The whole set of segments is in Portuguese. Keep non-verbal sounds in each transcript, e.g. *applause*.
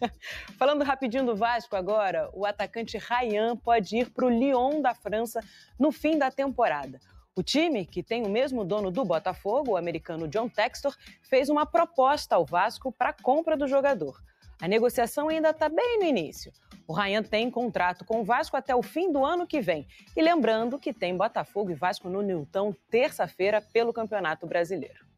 *laughs* Falando rapidinho do Vasco agora, o atacante Rayan pode ir para o Lyon da França no fim da temporada. O time, que tem o mesmo dono do Botafogo, o americano John Textor, fez uma proposta ao Vasco para a compra do jogador. A negociação ainda está bem no início. O Ryan tem contrato com o Vasco até o fim do ano que vem. E lembrando que tem Botafogo e Vasco no Nilton terça-feira pelo Campeonato Brasileiro.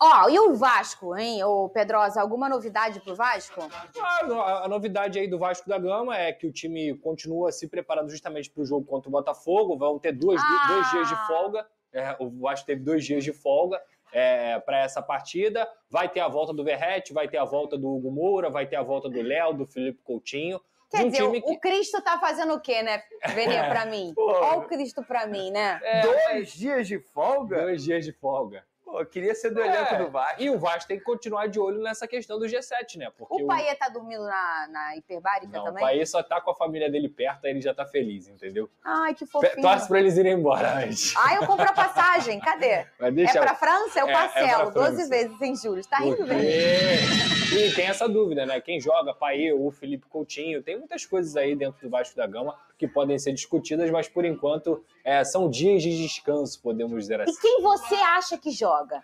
Ó, oh, e o Vasco, hein, ô Pedrosa? Alguma novidade pro Vasco? Ah, a novidade aí do Vasco da Gama é que o time continua se preparando justamente para o jogo contra o Botafogo. Vão ter duas, ah. dois dias de folga. É, o Vasco teve dois dias de folga é, para essa partida. Vai ter a volta do Verrete, vai ter a volta do Hugo Moura, vai ter a volta do Léo, do Felipe Coutinho. Quer um dizer, que... o Cristo tá fazendo o quê, né, venha *laughs* pra mim? Olha o Cristo pra mim, né? É, dois dias de folga? Dois dias de folga pô, queria ser do é, elenco do Vasco. E o Vasco tem que continuar de olho nessa questão do G7, né? Porque o Paê o... tá dormindo na, na hiperbárica Não, também? o Paê só tá com a família dele perto, aí ele já tá feliz, entendeu? Ai, que fofinho. Torce pra eles irem embora antes. Ai, eu compro a passagem, cadê? Deixa... É pra França? Eu é, é parcelo, é 12 vezes sem juros. Tá rindo, velho? E tem essa dúvida, né? Quem joga, Paê, o Felipe Coutinho, tem muitas coisas aí dentro do Vasco da Gama que podem ser discutidas, mas por enquanto é, são dias de descanso, podemos dizer assim. E quem você acha que joga?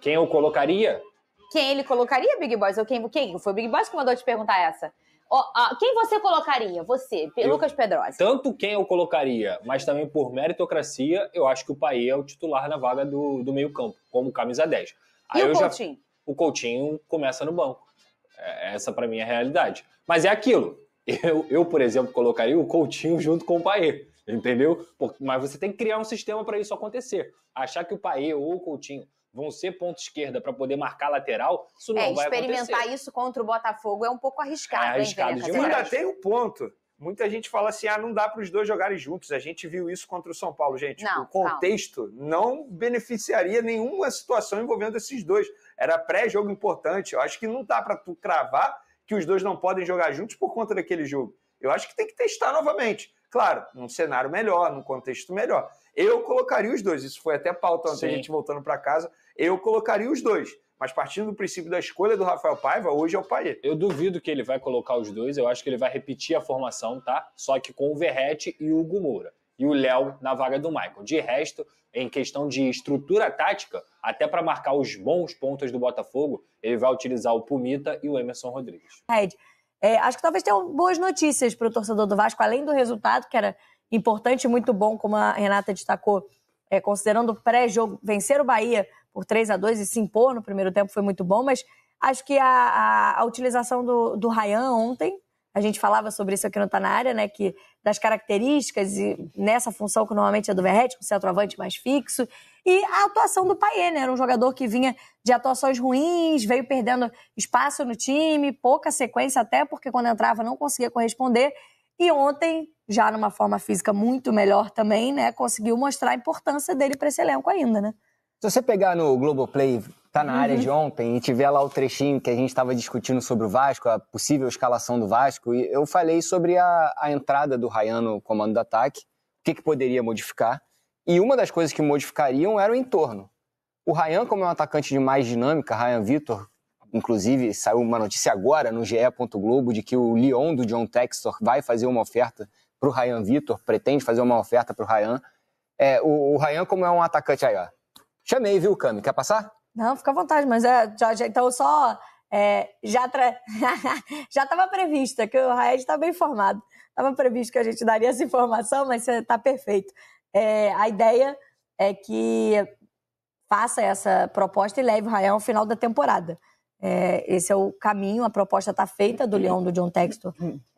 Quem eu colocaria? Quem ele colocaria, Big Boss? Ou quem, quem foi o Big Boss que mandou te perguntar essa? Oh, quem você colocaria? Você, eu, Lucas Pedrosa. Tanto quem eu colocaria, mas também por meritocracia, eu acho que o Pai é o titular na vaga do, do meio-campo, como camisa 10. Aí e o Coutinho? Já, o Coutinho começa no banco. É, essa para mim é a realidade. Mas é aquilo. Eu, eu, por exemplo, colocaria o Coutinho junto com o Paê, entendeu? Mas você tem que criar um sistema para isso acontecer. Achar que o Paê ou o Coutinho vão ser ponto esquerda para poder marcar lateral, isso é, não é, vai experimentar acontecer. Experimentar isso contra o Botafogo é um pouco arriscado. É arriscado hein, demais. Ainda tem um ponto. Muita gente fala assim, ah, não dá para os dois jogarem juntos. A gente viu isso contra o São Paulo, gente. Não, o contexto não. não beneficiaria nenhuma situação envolvendo esses dois. Era pré-jogo importante. Eu acho que não dá para tu cravar que os dois não podem jogar juntos por conta daquele jogo. Eu acho que tem que testar novamente. Claro, num cenário melhor, num contexto melhor. Eu colocaria os dois. Isso foi até pauta ontem, a gente voltando para casa. Eu colocaria os dois. Mas partindo do princípio da escolha do Rafael Paiva, hoje é o Paier. Eu duvido que ele vai colocar os dois. Eu acho que ele vai repetir a formação, tá? Só que com o Verrete e o Hugo Moura e o Léo na vaga do Michael. De resto, em questão de estrutura tática, até para marcar os bons pontos do Botafogo, ele vai utilizar o Pumita e o Emerson Rodrigues. Red, é, acho que talvez tenham boas notícias para o torcedor do Vasco, além do resultado, que era importante e muito bom, como a Renata destacou, é, considerando o pré-jogo, vencer o Bahia por 3 a 2 e se impor no primeiro tempo foi muito bom, mas acho que a, a, a utilização do, do ontem a gente falava sobre isso aqui no Tá Na Área, né, que das características e nessa função que normalmente é do Verrete, um centroavante mais fixo, e a atuação do Paier, né, era um jogador que vinha de atuações ruins, veio perdendo espaço no time, pouca sequência até, porque quando entrava não conseguia corresponder, e ontem, já numa forma física muito melhor também, né, conseguiu mostrar a importância dele para esse elenco ainda, né. Se você pegar no Globoplay, tá na uhum. área de ontem, e tiver lá o trechinho que a gente estava discutindo sobre o Vasco, a possível escalação do Vasco, e eu falei sobre a, a entrada do Ryan no comando do ataque, o que, que poderia modificar. E uma das coisas que modificariam era o entorno. O Ryan, como é um atacante de mais dinâmica, Ryan Vitor, inclusive saiu uma notícia agora no GE.globo Globo de que o Lyon do John Textor vai fazer uma oferta para o Ryan Vitor, pretende fazer uma oferta para é, o Ryan. o, Ryan, como é um atacante aí, ó, Chamei, viu, Cami? Quer passar? Não, fica à vontade, mas é, então só é, já tra... *laughs* já estava prevista, que o Raed está bem informado. Estava previsto que a gente daria essa informação, mas você está perfeito. É, a ideia é que faça essa proposta e leve o Raed ao final da temporada. É, esse é o caminho, a proposta está feita do Leão do John Texto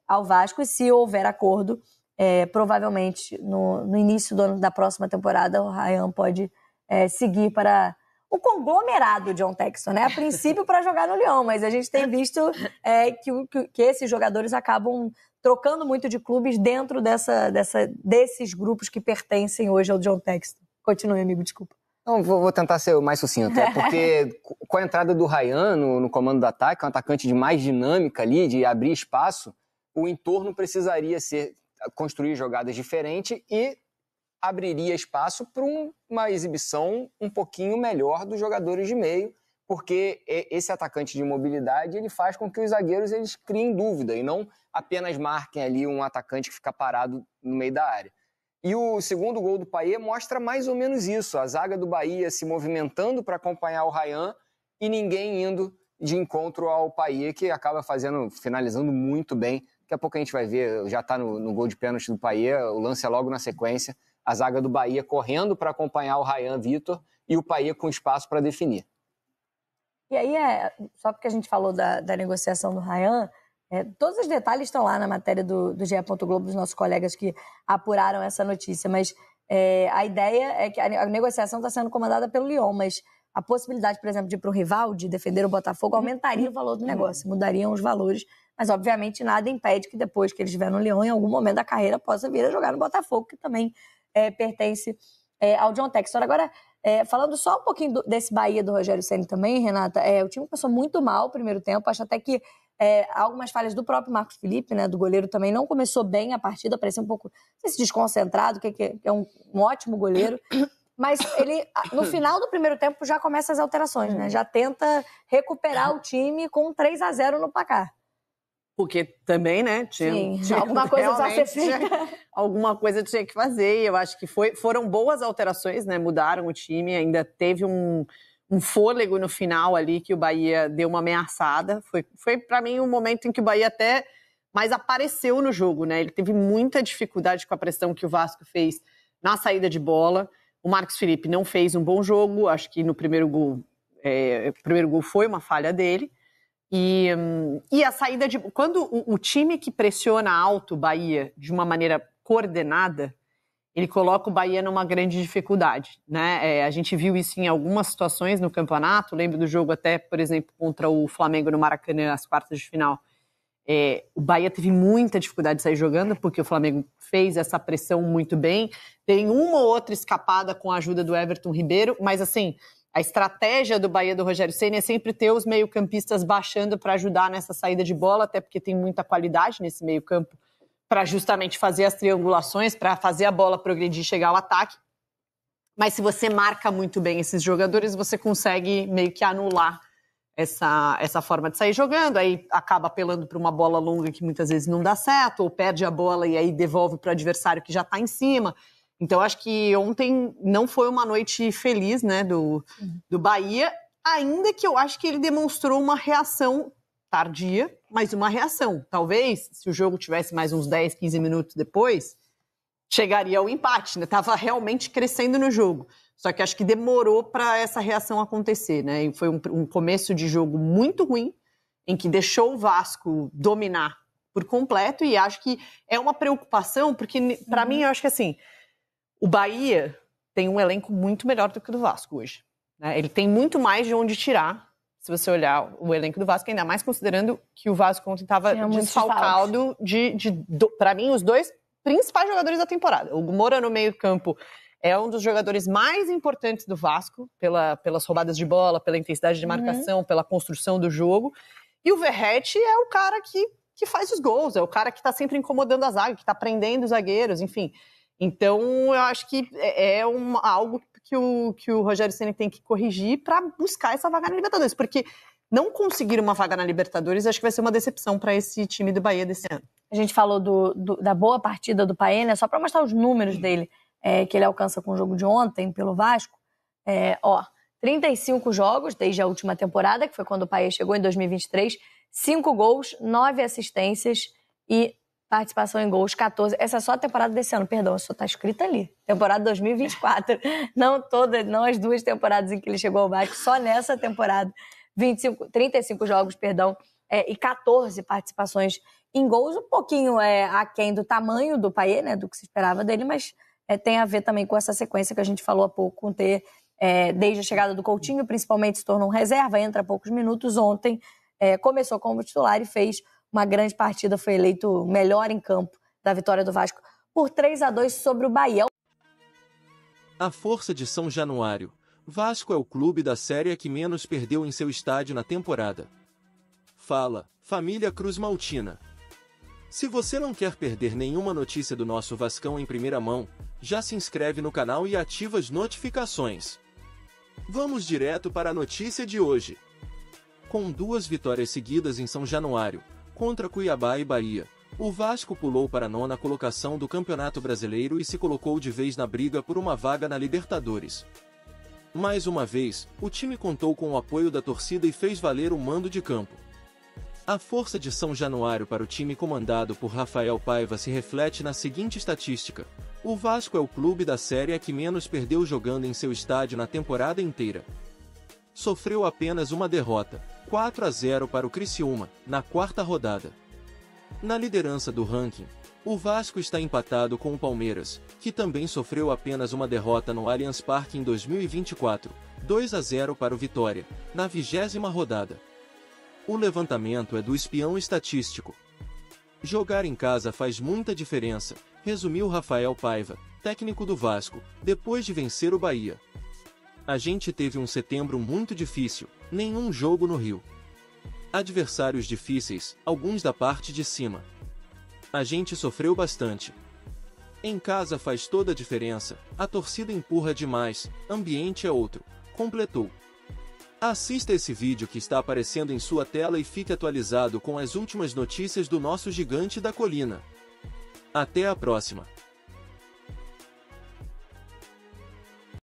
ao Vasco, e se houver acordo, é, provavelmente no, no início do ano, da próxima temporada, o Ryan pode é, seguir para o conglomerado John Texton, né? A princípio para jogar no Leão, mas a gente tem visto é, que, que esses jogadores acabam trocando muito de clubes dentro dessa, dessa, desses grupos que pertencem hoje ao John Texton. Continue, amigo, desculpa. Não, vou, vou, tentar ser mais sucinto. É *laughs* porque com a entrada do Ryan no, no, comando do ataque, um atacante de mais dinâmica ali, de abrir espaço, o entorno precisaria ser construir jogadas diferentes e abriria espaço para um, uma exibição um pouquinho melhor dos jogadores de meio, porque esse atacante de mobilidade ele faz com que os zagueiros eles criem dúvida e não apenas marquem ali um atacante que fica parado no meio da área. E o segundo gol do Payet mostra mais ou menos isso, a zaga do Bahia se movimentando para acompanhar o Rayan e ninguém indo de encontro ao Payet que acaba fazendo finalizando muito bem Daqui a pouco a gente vai ver, já está no, no, gol de pênalti do Paier, o lance é logo na sequência, a zaga do Bahia correndo para acompanhar o Rayan Vitor e o Paier com espaço para definir. E aí, é, só porque a gente falou da, da negociação do Rayan, é, todos os detalhes estão lá na matéria do, do GE. Globo, dos nossos colegas que apuraram essa notícia, mas é, a ideia é que a, a negociação está sendo comandada pelo Lyon, mas a possibilidade, por exemplo, de ir para o rival, de defender o Botafogo, uhum. aumentaria o valor do uhum. negócio, mudariam os valores. Mas, obviamente, nada impede que depois que ele estiver no Leão, em algum momento da carreira, possa vir a jogar no Botafogo, que também é, pertence é, ao John Textor. Agora, é, falando só um pouquinho do, desse Bahia do Rogério Senna também, Renata, o time passou muito mal o primeiro tempo, acho até que é, algumas falhas do próprio Marcos Felipe, né, do goleiro também, não começou bem a partida, parecia um pouco, não sei se desconcentrado, que, que é um, um ótimo goleiro. Mas ele, no final do primeiro tempo, já começa as alterações, né? Já tenta recuperar o time com 3 a 0 no placar. Porque também, né? Tinha, Sim, *laughs* tinha alguma coisa tinha fazer. Alguma coisa tinha que fazer. E eu acho que foi, foram boas alterações, né? Mudaram o time, ainda teve um, um fôlego no final ali que o Bahia deu uma ameaçada. Foi, foi para mim, um momento em que o Bahia até mais apareceu no jogo, né? Ele teve muita dificuldade com a pressão que o Vasco fez na saída de bola. O Marcos Felipe não fez um bom jogo, acho que no primeiro gol, é, primeiro gol foi uma falha dele. E, hum, e a saída de. Quando o, o time que pressiona alto o Bahia de uma maneira coordenada, ele coloca o Bahia numa grande dificuldade. Né? É, a gente viu isso em algumas situações no campeonato, lembro do jogo até, por exemplo, contra o Flamengo no Maracanã, as quartas de final, é, o Bahia teve muita dificuldade de sair jogando, porque o Flamengo fez essa pressão muito bem. Tem uma ou outra escapada com a ajuda do Everton Ribeiro, mas assim, a estratégia do Bahia do Rogério Senna é sempre ter os meio-campistas baixando para ajudar nessa saída de bola, até porque tem muita qualidade nesse meio-campo para justamente fazer as triangulações, para fazer a bola progredir e chegar ao ataque. Mas se você marca muito bem esses jogadores, você consegue meio que anular essa, essa forma de sair jogando, aí acaba apelando para uma bola longa que muitas vezes não dá certo, ou perde a bola e aí devolve para o adversário que já está em cima. Então, acho que ontem não foi uma noite feliz né, do, do Bahia, ainda que eu acho que ele demonstrou uma reação tardia, mas uma reação. Talvez, se o jogo tivesse mais uns 10, 15 minutos depois, chegaria ao empate, né? Tava realmente crescendo no jogo. Só que acho que demorou para essa reação acontecer, né? E foi um, um começo de jogo muito ruim, em que deixou o Vasco dominar por completo e acho que é uma preocupação, porque para uhum. mim eu acho que assim, o Bahia tem um elenco muito melhor do que o do Vasco hoje. Né? Ele tem muito mais de onde tirar, se você olhar o elenco do Vasco, ainda mais considerando que o Vasco ontem estava desfalcado de, de, de para mim, os dois principais jogadores da temporada. O Moura no meio-campo é um dos jogadores mais importantes do Vasco, pela, pelas roubadas de bola, pela intensidade de uhum. marcação, uhum. pela construção do jogo. E o Verrete é o cara que, que faz os gols, é o cara que está sempre incomodando a zaga, que está prendendo os zagueiros, enfim. Então, eu acho que é, é algo que o, que o Rogério Senna tem que corrigir para buscar essa vaga na Libertadores, porque não conseguir uma vaga na Libertadores, acho que vai ser uma decepção para esse time do Bahia desse ano. A gente falou do, do, da boa partida do Paê, né? Só para mostrar os números dele é, que ele alcança com o jogo de ontem pelo Vasco. É, ó, 35 jogos desde a última temporada, que foi quando o Paê chegou em 2023, 5 gols, 9 assistências e participação em gols, 14. Essa é só a temporada desse ano, perdão, só está escrita ali. Temporada 2024. *laughs* não toda, não as duas temporadas em que ele chegou ao Vasco, só nessa temporada 25, 35 jogos, perdão, é, e 14 participações em gols, um pouquinho é, aquém do tamanho do Paier, né, do que se esperava dele, mas é, tem a ver também com essa sequência que a gente falou há pouco, com ter, é, desde a chegada do Coutinho, principalmente se tornou um reserva, entra há poucos minutos ontem, é, começou como titular e fez uma grande partida, foi eleito melhor em campo da vitória do Vasco por 3 a 2 sobre o Bahia. A força de São Januário Vasco é o clube da série que menos perdeu em seu estádio na temporada. Fala, família Cruz Maltina. Se você não quer perder nenhuma notícia do nosso Vascão em primeira mão, já se inscreve no canal e ativa as notificações. Vamos direto para a notícia de hoje. Com duas vitórias seguidas em São Januário, contra Cuiabá e Bahia, o Vasco pulou para a nona colocação do Campeonato Brasileiro e se colocou de vez na briga por uma vaga na Libertadores. Mais uma vez, o time contou com o apoio da torcida e fez valer o mando de campo. A força de São Januário para o time comandado por Rafael Paiva se reflete na seguinte estatística. O Vasco é o clube da série a que menos perdeu jogando em seu estádio na temporada inteira. Sofreu apenas uma derrota, 4 a 0 para o Criciúma, na quarta rodada. Na liderança do ranking, o Vasco está empatado com o Palmeiras, que também sofreu apenas uma derrota no Allianz Parque em 2024, 2 a 0 para o Vitória, na vigésima rodada. O levantamento é do espião estatístico. Jogar em casa faz muita diferença, resumiu Rafael Paiva, técnico do Vasco, depois de vencer o Bahia. A gente teve um setembro muito difícil, nenhum jogo no Rio. Adversários difíceis, alguns da parte de cima, a gente sofreu bastante. Em casa faz toda a diferença, a torcida empurra demais, ambiente é outro, completou. Assista esse vídeo que está aparecendo em sua tela e fique atualizado com as últimas notícias do nosso gigante da colina. Até a próxima!